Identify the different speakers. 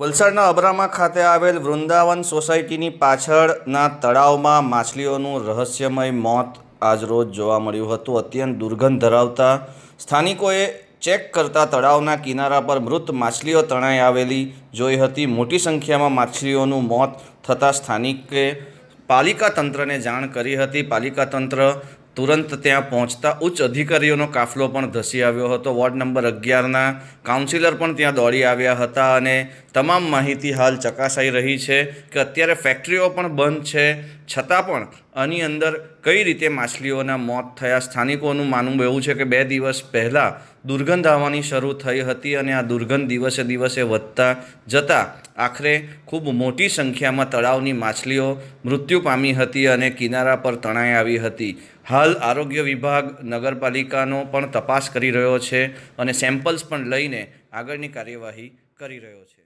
Speaker 1: વલસાડના અબરામા ખાતે આવેલ વૃંદાવન સોસાયટીની પાછળના તળાવમાં માછલીઓનું રહસ્યમય મોત આજરોજ જોવા મળ્યું હતું અત્યંત દુર્ગંધ ધરાવતા સ્થાનિકોએ ચેક કરતા તળાવના કિનારા પર મૃત માછલીઓ તણાઈ આવેલી જોઈ હતી મોટી સંખ્યામાં માછલીઓનું મોત થતાં સ્થાનિકે પાલિકા તંત્રને જાણ કરી હતી પાલિકા તંત્ર તુરંત ત્યાં પહોંચતા ઉચ્ચ અધિકારીઓનો કાફલો પણ ધસી આવ્યો હતો વોર્ડ નંબર અગિયારના કાઉન્સિલર પણ ત્યાં દોડી આવ્યા હતા અને તમામ માહિતી હાલ ચકાસાઈ રહી છે કે અત્યારે ફેક્ટરીઓ પણ બંધ છે છતાં પણ આની અંદર કઈ રીતે માછલીઓના મોત થયા સ્થાનિકોનું માનવું એવું છે કે બે દિવસ પહેલાં દુર્ગંધ આવવાની શરૂ થઈ હતી અને આ દુર્ગંધ દિવસે દિવસે વધતા જતાં આખરે ખૂબ મોટી સંખ્યામાં તળાવની માછલીઓ મૃત્યુ પામી હતી અને કિનારા પર તણાઈ આવી હતી હાલ આરોગ્ય વિભાગ નગરપાલિકાનો પણ તપાસ કરી રહ્યો છે અને સેમ્પલ્સ પણ લઈને
Speaker 2: આગળની કાર્યવાહી કરી રહ્યો છે